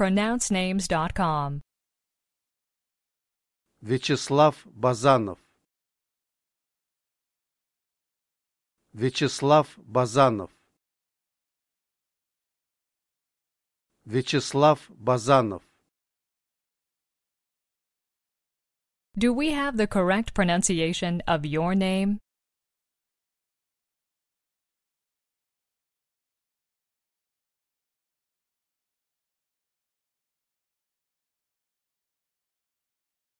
pronouncenames.com. Вячеслав Базанов Вячеслав Базанов Вячеслав Базанов Do we have the correct pronunciation of your name?